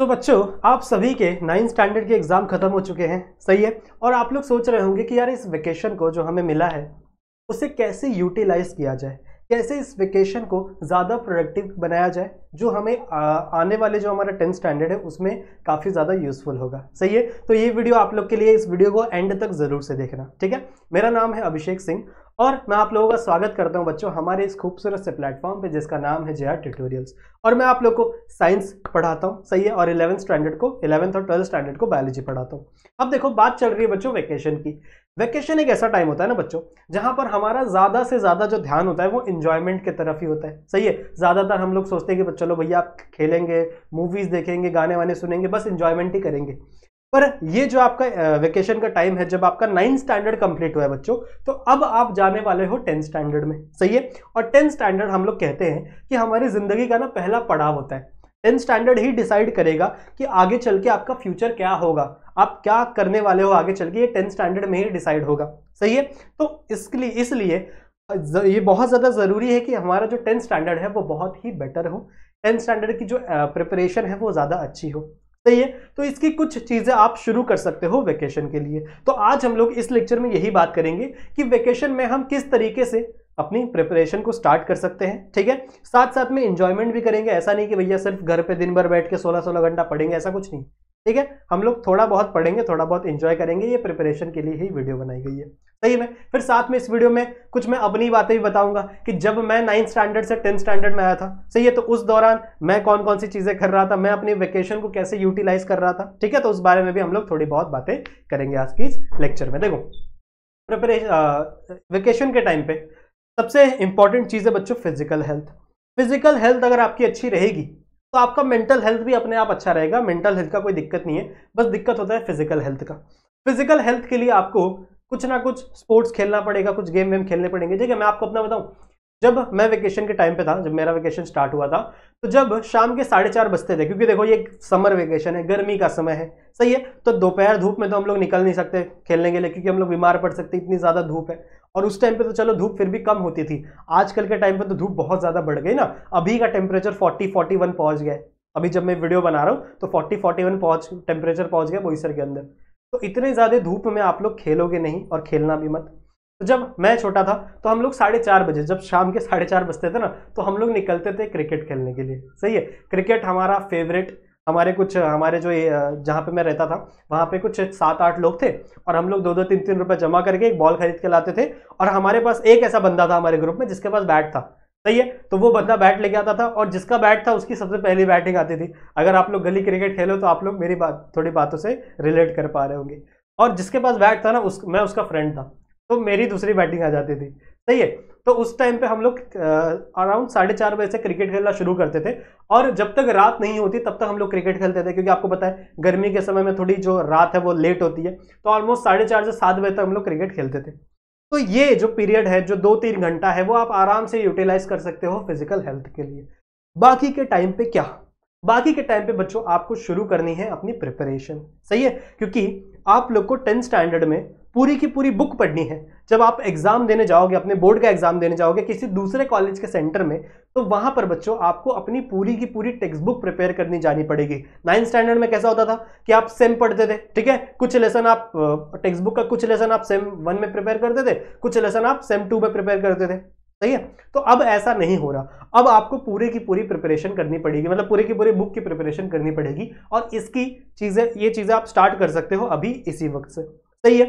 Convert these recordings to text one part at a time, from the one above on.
तो बच्चों आप सभी के नाइन्थ स्टैंडर्ड के एग्ज़ाम ख़त्म हो चुके हैं सही है और आप लोग सोच रहे होंगे कि यार इस वेकेशन को जो हमें मिला है उसे कैसे यूटिलाइज़ किया जाए कैसे इस वेकेशन को ज़्यादा प्रोडक्टिव बनाया जाए जो हमें आ, आने वाले जो हमारा टेंथ स्टैंडर्ड है उसमें काफ़ी ज़्यादा यूज़फुल होगा सही है तो ये वीडियो आप लोग के लिए इस वीडियो को एंड तक ज़रूर से देखना ठीक है मेरा नाम है अभिषेक सिंह और मैं आप लोगों का स्वागत करता हूं बच्चों हमारे इस खूबसूरत से प्लेटफॉर्म पे जिसका नाम है जेआर ट्यूटोरियल्स और मैं आप लोग को साइंस पढ़ाता हूं सही है और इलेवंथ स्टैंडर्ड को इलेवंथ और ट्वेल्थ स्टैंडर्ड को बायोलॉजी पढ़ाता हूं अब देखो बात चल रही है बच्चों वैकेशन की वैकेशन एक ऐसा टाइम होता है ना बच्चों जहाँ पर हमारा ज़्यादा से ज़्यादा जो ध्यान होता है वो इन्जॉयमेंट की तरफ ही होता है सही है ज़्यादातर हम लोग सोचते हैं कि चलो भैया आप खेलेंगे मूवीज़ देखेंगे गाने वाने सुनेंगे बस इन्जॉयमेंट ही करेंगे पर ये जो आपका वेकेशन का टाइम है जब आपका नाइन स्टैंडर्ड कंप्लीट हुआ है बच्चों तो अब आप जाने वाले हो टेंथ स्टैंडर्ड में सही है और टेंथ स्टैंडर्ड हम लोग कहते हैं कि हमारी जिंदगी का ना पहला पड़ाव होता है टेंथ स्टैंडर्ड ही डिसाइड करेगा कि आगे चल के आपका फ्यूचर क्या होगा आप क्या करने वाले हो आगे चल के ये टेंथ स्टैंडर्ड में ही डिसाइड होगा सही है तो इसके लिए इसलिए ये बहुत ज़्यादा ज़रूरी है कि हमारा जो टेंथ स्टैंडर्ड है वो बहुत ही बेटर हो टेंथ स्टैंडर्ड की जो प्रिपरेशन है वो ज़्यादा अच्छी हो सही है तो इसकी कुछ चीज़ें आप शुरू कर सकते हो वेकेशन के लिए तो आज हम लोग इस लेक्चर में यही बात करेंगे कि वेकेशन में हम किस तरीके से अपनी प्रिपरेशन को स्टार्ट कर सकते हैं ठीक है साथ साथ में इंजॉयमेंट भी करेंगे ऐसा नहीं कि भैया सिर्फ घर पे दिन भर बैठ के 16-16 घंटा पढ़ेंगे ऐसा कुछ नहीं ठीक है हम लोग थोड़ा बहुत पढ़ेंगे थोड़ा बहुत इंजॉय करेंगे ये प्रिपरेशन के लिए ही वीडियो बनाई गई है सही में फिर साथ में इस वीडियो में कुछ मैं अपनी बातें भी बताऊंगा कि जब मैं नाइन्थ स्टैंडर्ड से टेंथ स्टैंडर्ड में आया था सही है तो उस दौरान मैं कौन कौन सी चीज़ें कर रहा था मैं अपनी वेकेशन को कैसे यूटिलाइज कर रहा था ठीक है तो उस बारे में भी हम लोग थोड़ी बहुत बातें करेंगे आज की इस लेक्चर में देखो प्रिपरेशन वेकेशन के टाइम पे सबसे इंपॉर्टेंट चीज़ है बच्चों फिजिकल हेल्थ फिजिकल हेल्थ अगर आपकी अच्छी रहेगी तो आपका मेंटल हेल्थ भी अपने आप अच्छा रहेगा मेंटल हेल्थ का कोई दिक्कत नहीं है बस दिक्कत होता है फिजिकल हेल्थ का फिजिकल हेल्थ के लिए आपको कुछ ना कुछ स्पोर्ट्स खेलना पड़ेगा कुछ गेम वेम खेलने पड़ेंगे ठीक है मैं आपको अपना बताऊँ जब मैं वेकेशन के टाइम पे था जब मेरा वेकेशन स्टार्ट हुआ था तो जब शाम के साढ़े चार बजते थे क्योंकि देखो ये समर वेकेशन है गर्मी का समय है सही है तो दोपहर धूप में तो हम लोग निकल नहीं सकते खेलने के लिए क्योंकि हम लोग बीमार पड़ सकते इतनी ज़्यादा धूप है और उस टाइम पे तो चलो धूप फिर भी कम होती थी आजकल के टाइम पर तो धूप बहुत ज़्यादा बढ़ गई ना अभी का टेम्परेचर फोर्टी फोर्टी वन पहुँच गया अभी जब मैं वीडियो बना रहा हूँ तो फोर्टी फोर्टी वन पहुँच टेम्परेचर पहुँच गया बोईसर के अंदर तो इतने ज़्यादा धूप में आप लोग खेलोगे नहीं और खेलना भी मत तो जब मैं छोटा था तो हम लोग साढ़े चार बजे जब शाम के साढ़े चार बजते थे ना तो हम लोग निकलते थे क्रिकेट खेलने के लिए सही है क्रिकेट हमारा फेवरेट हमारे कुछ हमारे जो जहाँ पे मैं रहता था वहाँ पे कुछ सात आठ लोग थे और हम लोग दो दो तीन तीन रुपए जमा करके एक बॉल खरीद के लाते थे और हमारे पास एक ऐसा बंदा था हमारे ग्रुप में जिसके पास बैट था सही है तो वो बंदा बैट लेके आता था और जिसका बैट था उसकी सबसे पहली बैटिंग आती थी अगर आप लोग गली क्रिकेट खेलो तो आप लोग मेरी बात थोड़ी बातों से रिलेट कर पा रहे होंगे और जिसके पास बैट था ना उस मैं उसका फ्रेंड था तो मेरी दूसरी बैटिंग आ जाती थी सही है तो उस टाइम पे हम लोग अराउंड साढ़े चार बजे से क्रिकेट खेलना शुरू करते थे और जब तक रात नहीं होती तब तक हम लोग क्रिकेट खेलते थे क्योंकि आपको पता है गर्मी के समय में थोड़ी जो रात है वो लेट होती है तो ऑलमोस्ट साढ़े चार से सात बजे तक हम लोग क्रिकेट खेलते थे तो ये जो पीरियड है जो दो तीन घंटा है वो आप आराम से यूटिलाइज कर सकते हो फिजिकल हेल्थ के लिए बाकी के टाइम पे क्या बाकी के टाइम पे बच्चों आपको शुरू करनी है अपनी प्रिपरेशन सही है क्योंकि आप लोग को टेंथ स्टैंडर्ड में पूरी की पूरी बुक पढ़नी है जब आप एग्जाम देने जाओगे अपने बोर्ड का एग्जाम देने जाओगे किसी दूसरे कॉलेज के सेंटर में तो वहां पर बच्चों आपको अपनी पूरी की पूरी टेक्स्ट बुक प्रिपेयर करनी जानी पड़ेगी नाइन्थ स्टैंडर्ड में कैसा होता था कि आप सेम पढ़ते थे ठीक है कुछ लेसन आप टेक्स्ट बुक का कुछ लेसन आप सेम वन में प्रिपेयर करते थे कुछ लेसन आप सेम टू में प्रिपेयर करते थे सही है तो अब ऐसा नहीं हो रहा अब आपको पूरे की पूरी प्रिपरेशन करनी पड़ेगी मतलब पूरे की पूरी बुक की प्रिपरेशन करनी पड़ेगी और इसकी चीज़ें ये चीज़ें आप स्टार्ट कर सकते हो अभी इसी वक्त से सही है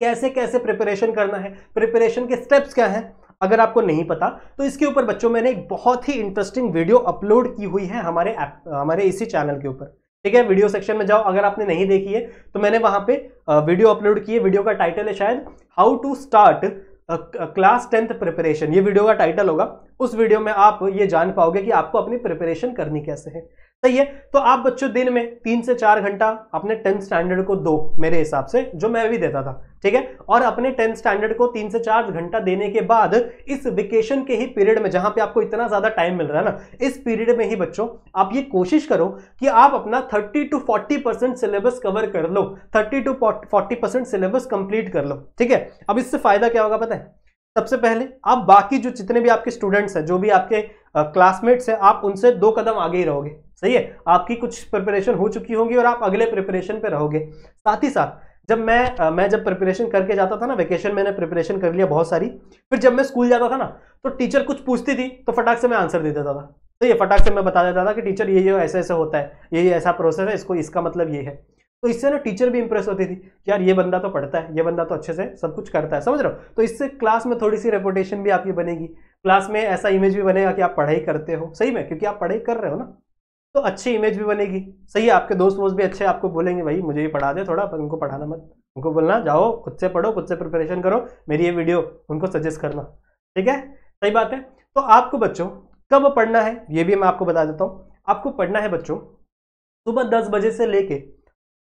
कैसे कैसे प्रिपरेशन करना है प्रिपरेशन के स्टेप्स क्या हैं अगर आपको नहीं पता तो इसके ऊपर बच्चों मैंने एक बहुत ही इंटरेस्टिंग वीडियो अपलोड की हुई है हमारे ऐप हमारे इसी चैनल के ऊपर ठीक है वीडियो सेक्शन में जाओ अगर आपने नहीं देखी है तो मैंने वहां पे वीडियो अपलोड की है वीडियो का टाइटल है शायद how to start class tenth preparation ये वीडियो का टाइटल होगा उस वीडियो में आप ये जान पाओगे कि आपको अपनी प्रिपरेशन करनी कैसे है सही है तो आप बच्चों दिन में तीन से चार घंटा अपने टेंथ स्टैंडर्ड को दो मेरे हिसाब से जो मैं भी देता था ठीक है और अपने टेंथ स्टैंडर्ड को तीन से चार घंटा देने के बाद इस वेकेशन के ही पीरियड में जहां पे आपको इतना ज्यादा टाइम मिल रहा है ना इस पीरियड में ही बच्चों आप ये कोशिश करो कि आप अपना thirty to forty syllabus cover कर लो thirty to forty syllabus complete कर लो ठीक है अब इससे फायदा क्या होगा पता है सबसे पहले आप बाकी जो जितने भी आपके स्टूडेंट्स हैं जो भी आपके क्लासमेट्स हैं आप उनसे दो कदम आगे ही रहोगे सही है आपकी कुछ प्रिपरेशन हो चुकी होगी और आप अगले प्रिपरेशन पे रहोगे साथ ही साथ जब मैं आ, मैं जब प्रिपरेशन करके जाता था ना वेकेशन मैंने प्रिपरेशन कर लिया बहुत सारी फिर जब मैं स्कूल जाता था ना तो टीचर कुछ पूछती थी तो फटाक से मैं आंसर दे देता था तो ये फटाक से मैं बता देता था कि टीचर ये ये ऐसा ऐसा होता है ये ये ऐसा प्रोसेस है इसको इसका मतलब ये है तो इससे ना टीचर भी इंप्रेस होती थी कि यार ये बंदा तो पढ़ता है ये बंदा तो अच्छे से सब कुछ करता है समझ रहे हो तो इससे क्लास में थोड़ी सी रेपुटेशन भी आपकी बनेगी क्लास में ऐसा इमेज भी बनेगा कि आप पढ़ाई करते हो सही में क्योंकि आप पढ़ाई कर रहे हो ना तो अच्छी इमेज भी बनेगी सही है आपके दोस्त वोस्त भी अच्छे आपको बोलेंगे भाई मुझे ये पढ़ा दे थोड़ा पर उनको पढ़ाना मत उनको बोलना जाओ खुद से पढ़ो खुद से प्रिपरेशन करो मेरी ये वीडियो उनको सजेस्ट करना ठीक है सही बात है तो आपको बच्चों कब पढ़ना है ये भी मैं आपको बता देता हूँ आपको पढ़ना है बच्चों सुबह दस बजे से लेके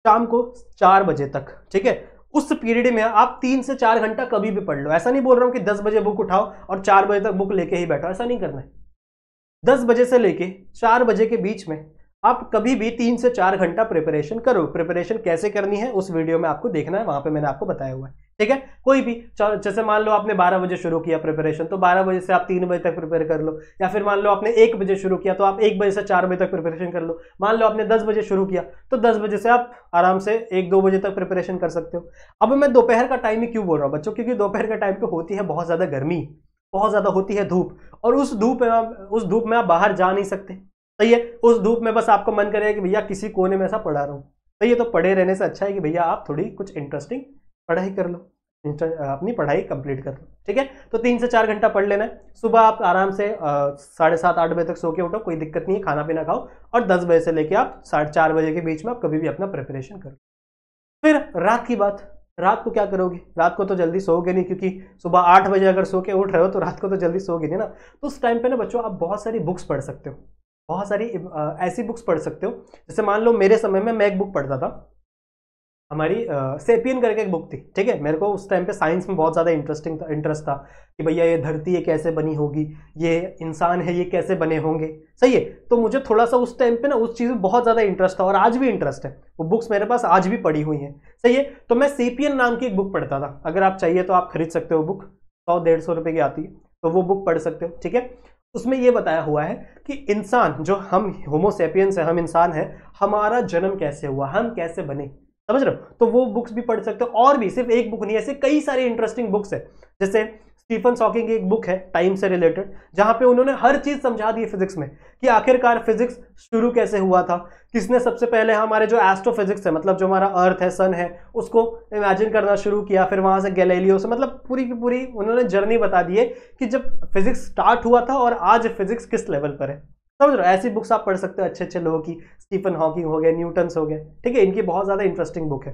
शाम को चार बजे तक ठीक है उस पीरियड में आप तीन से चार घंटा कभी भी पढ़ लो ऐसा नहीं बोल रहा हूँ कि दस बजे बुक उठाओ और चार बजे तक बुक लेके ही बैठो ऐसा नहीं करना है दस बजे से लेके चार बजे के बीच में आप कभी भी तीन से चार घंटा प्रिपरेशन करो प्रिपरेशन कैसे करनी है उस वीडियो में आपको देखना है वहाँ पे मैंने आपको बताया हुआ है ठीक है कोई भी जैसे मान लो आपने 12 बजे शुरू किया प्रिपरेशन तो 12 बजे से आप तीन बजे तक प्रिपेयर कर लो या फिर मान लो आपने एक बजे शुरू किया तो आप एक बजे से चार बजे तक प्रिपरेशन कर लो मान लो आपने 10 बजे शुरू किया तो 10 बजे से आप आराम से एक दो बजे तक प्रिपरेशन कर सकते हो अब मैं दोपहर का टाइम ही क्यों बोल रहा हूँ बच्चों क्योंकि दोपहर का टाइम पर होती है बहुत ज़्यादा गर्मी बहुत ज़्यादा होती है धूप और उस धूप में आप उस धूप में आप बाहर जा नहीं सकते सही है उस धूप में बस आपको मन करेगा कि भैया किसी कोने में ऐसा पढ़ा रहा हूँ सही है तो पढ़े रहने से अच्छा है कि भैया आप थोड़ी कुछ इंटरेस्टिंग पढ़ाई कर लो अपनी पढ़ाई कंप्लीट कर लो ठीक है तो तीन से चार घंटा पढ़ लेना है सुबह आप आराम से साढ़े सात आठ बजे तक सो के उठो कोई दिक्कत नहीं है खाना पीना खाओ और दस बजे से लेके आप साढ़े चार बजे के बीच में आप कभी भी अपना प्रिपरेशन करो फिर रात की बात रात को क्या करोगे रात को तो जल्दी सोओगे नहीं क्योंकि सुबह आठ बजे अगर सो के उठ रहे हो तो रात को तो जल्दी सोओगे नहीं ना तो उस टाइम पे ना बच्चों आप बहुत सारी बुक्स पढ़ सकते हो बहुत सारी ऐसी बुक्स पढ़ सकते हो जैसे मान लो मेरे समय में मैं एक बुक पढ़ता था हमारी सेपियन करके एक बुक थी ठीक है मेरे को उस टाइम पे साइंस में बहुत ज़्यादा इंटरेस्टिंग था इंटरेस्ट था कि भैया ये धरती ये कैसे बनी होगी ये इंसान है ये कैसे बने होंगे सही है तो मुझे थोड़ा सा उस टाइम पे ना उस चीज़ में बहुत ज़्यादा इंटरेस्ट था और आज भी इंटरेस्ट है वो बुक्स मेरे पास आज भी पड़ी हुई हैं सही है तो मैं सेपियन नाम की एक बुक पढ़ता था अगर आप चाहिए तो आप खरीद सकते हो बुक सौ डेढ़ सौ रुपये की आती है तो वो बुक पढ़ सकते हो ठीक है उसमें ये बताया हुआ है कि इंसान जो हम होमोसेपियंस हैं हम इंसान हैं हमारा जन्म कैसे हुआ हम कैसे बने समझ रहे हो तो वो बुक्स भी पढ़ सकते हो और भी सिर्फ एक बुक नहीं ऐसे कई सारे इंटरेस्टिंग बुक्स है जैसे स्टीफन सॉकिंग की एक बुक है टाइम से रिलेटेड जहां पे उन्होंने हर चीज समझा दी फिजिक्स में कि आखिरकार फिजिक्स शुरू कैसे हुआ था किसने सबसे पहले हमारे जो एस्ट्रोफिजिक्स है मतलब जो हमारा अर्थ है सन है उसको इमेजिन करना शुरू किया फिर वहां से गैलेलियो से मतलब पूरी की पूरी उन्होंने जर्नी बता दी है कि जब फिजिक्स स्टार्ट हुआ था और आज फिजिक्स किस लेवल पर है समझ रहे हो ऐसी बुक्स आप पढ़ सकते हो अच्छे अच्छे लोगों की स्टीफन हॉकिंग हो गए न्यूटन हो गए ठीक है इनकी बहुत ज़्यादा इंटरेस्टिंग बुक है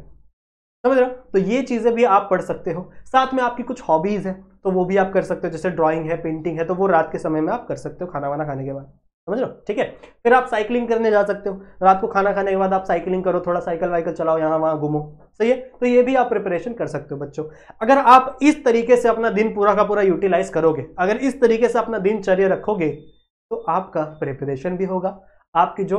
समझ रहे हो तो ये चीज़ें भी आप पढ़ सकते हो साथ में आपकी कुछ हॉबीज़ है तो वो भी आप कर सकते हो जैसे ड्राइंग है पेंटिंग है तो वो रात के समय में आप कर सकते हो खाना वाना खाने के बाद समझ रहे हो ठीक है फिर आप साइकिलिंग करने जा सकते हो रात को खाना खाने के बाद आप साइकिलिंग करो थोड़ा साइकिल वाइकल चलाओ यहाँ वहाँ घूमो सही है तो ये भी आप प्रिपरेशन कर सकते हो बच्चों अगर आप इस तरीके से अपना दिन पूरा का पूरा यूटिलाइज करोगे अगर इस तरीके से अपना दिनचर्या रखोगे तो आपका प्रिपरेशन भी होगा आपकी जो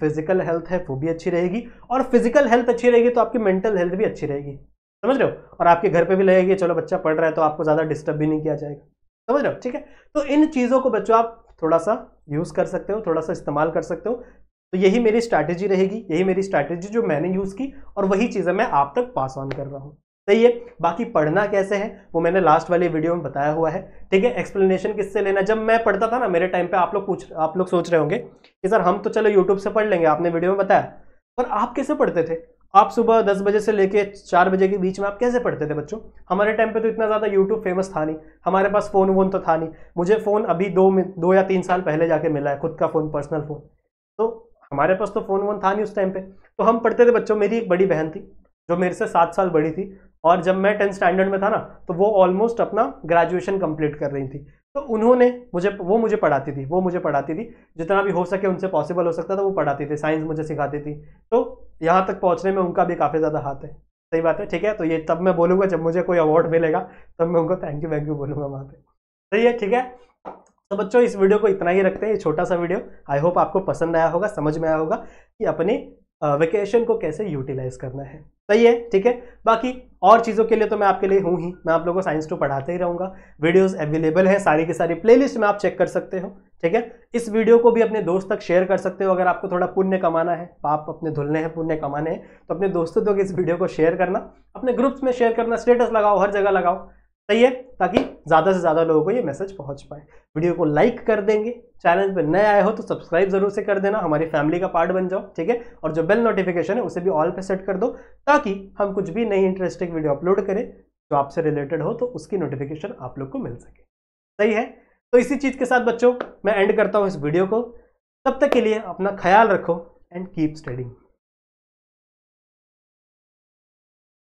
फिजिकल हेल्थ है वो भी अच्छी रहेगी और फिजिकल हेल्थ अच्छी रहेगी तो आपकी मेंटल हेल्थ भी अच्छी रहेगी समझ रहे हो और आपके घर पे भी लगेगी चलो बच्चा पढ़ रहा है तो आपको ज़्यादा डिस्टर्ब भी नहीं किया जाएगा समझ रहे हो ठीक है तो इन चीज़ों को बच्चों आप थोड़ा सा यूज़ कर सकते हो थोड़ा सा इस्तेमाल कर सकते हो तो यही मेरी स्ट्रैटेजी रहेगी यही मेरी स्ट्रैटेजी जो मैंने यूज़ की और वही चीज़ें मैं आप तक पास ऑन कर रहा हूँ सही है बाकी पढ़ना कैसे है वो मैंने लास्ट वाले वीडियो में बताया हुआ है ठीक है एक्सप्लेनेशन किससे लेना जब मैं पढ़ता था ना मेरे टाइम पे आप लोग पूछ आप लोग सोच रहे होंगे कि सर हम तो चलो यूट्यूब से पढ़ लेंगे आपने वीडियो में बताया पर आप कैसे पढ़ते थे आप सुबह दस बजे से लेके चार बजे के बीच में आप कैसे पढ़ते थे बच्चों हमारे टाइम पे तो इतना ज़्यादा यूट्यूब फेमस था नहीं हमारे पास फ़ोन वोन तो था नहीं मुझे फ़ोन अभी दो दो या तीन साल पहले जाके मिला है खुद का फ़ोन पर्सनल फ़ोन तो हमारे पास तो फ़ोन वोन था नहीं उस टाइम पे तो हम पढ़ते थे बच्चों मेरी एक बड़ी बहन थी जो मेरे से सात साल बड़ी थी और जब मैं टेंथ स्टैंडर्ड में था ना तो वो ऑलमोस्ट अपना ग्रेजुएशन कंप्लीट कर रही थी तो उन्होंने मुझे वो मुझे पढ़ाती थी वो मुझे पढ़ाती थी जितना भी हो सके उनसे पॉसिबल हो सकता था वो पढ़ाती थी साइंस मुझे सिखाती थी तो यहाँ तक पहुँचने में उनका भी काफ़ी ज़्यादा हाथ है सही बात है ठीक है तो ये तब मैं बोलूँगा जब मुझे कोई अवार्ड मिलेगा तब मैं उनको थैंक यू वैंक यू बोलूँगा वहाँ पर सही है ठीक है तो बच्चों इस वीडियो को इतना ही रखते हैं ये छोटा सा वीडियो आई होप आपको पसंद आया होगा समझ में आया होगा कि अपने वेकेशन को कैसे यूटिलाइज करना है सही है ठीक है बाकी और चीज़ों के लिए तो मैं आपके लिए हूँ ही मैं आप लोगों को साइंस टू पढ़ाते ही रहूँगा वीडियोस अवेलेबल हैं सारी की सारी प्लेलिस्ट में आप चेक कर सकते हो ठीक है इस वीडियो को भी अपने दोस्त तक शेयर कर सकते हो अगर आपको थोड़ा पुण्य कमाना है पाप अपने धुलने हैं पुण्य कमाने हैं तो अपने दोस्तों तक इस वीडियो को शेयर करना अपने ग्रुप्स में शेयर करना स्टेटस लगाओ हर जगह लगाओ सही है ताकि ज़्यादा से ज़्यादा लोगों को ये मैसेज पहुंच पाए वीडियो को लाइक कर देंगे चैनल पर नए आए हो तो सब्सक्राइब जरूर से कर देना हमारी फैमिली का पार्ट बन जाओ ठीक है और जो बेल नोटिफिकेशन है उसे भी ऑल पे सेट कर दो ताकि हम कुछ भी नई इंटरेस्टिंग वीडियो अपलोड करें जो आपसे रिलेटेड हो तो उसकी नोटिफिकेशन आप लोग को मिल सके सही है तो इसी चीज़ के साथ बच्चों मैं एंड करता हूँ इस वीडियो को तब तक के लिए अपना ख्याल रखो एंड कीप स्टडिंग